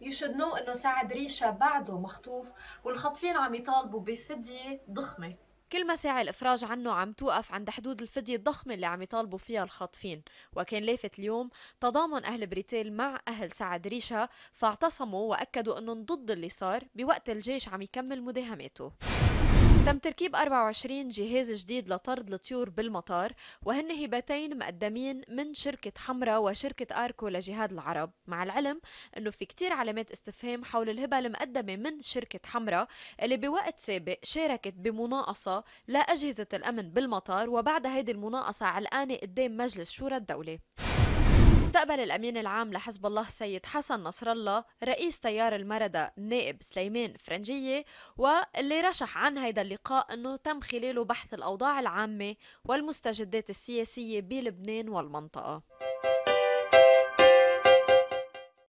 You should know انه سعد ريشة بعده مخطوف والخطفين عم يطالبوا بفدية ضخمة كل ما ساعي الإفراج عنه عم توقف عند حدود الفدية الضخمة اللي عم يطالبوا فيها الخاطفين وكان لافت اليوم تضامن أهل بريتيل مع أهل سعد ريشة فاعتصموا وأكدوا أنهم ضد اللي صار بوقت الجيش عم يكمل مداهماته تم تركيب 24 جهاز جديد لطرد الطيور بالمطار وهن هبتين مقدمين من شركة حمرة وشركة أركو لجهاد العرب مع العلم أنه في كتير علامات استفهام حول الهبة المقدمة من شركة حمرة اللي بوقت سابق شاركت بمناقصة لأجهزة الأمن بالمطار وبعد هيدي المناقصة علقانة قدام مجلس شورى الدولة استقبل الأمين العام لحزب الله سيد حسن نصر الله رئيس تيار المردة نائب سليمان فرنجية واللي رشح عن هيدا اللقاء أنه تم خلاله بحث الأوضاع العامة والمستجدات السياسية بلبنان والمنطقة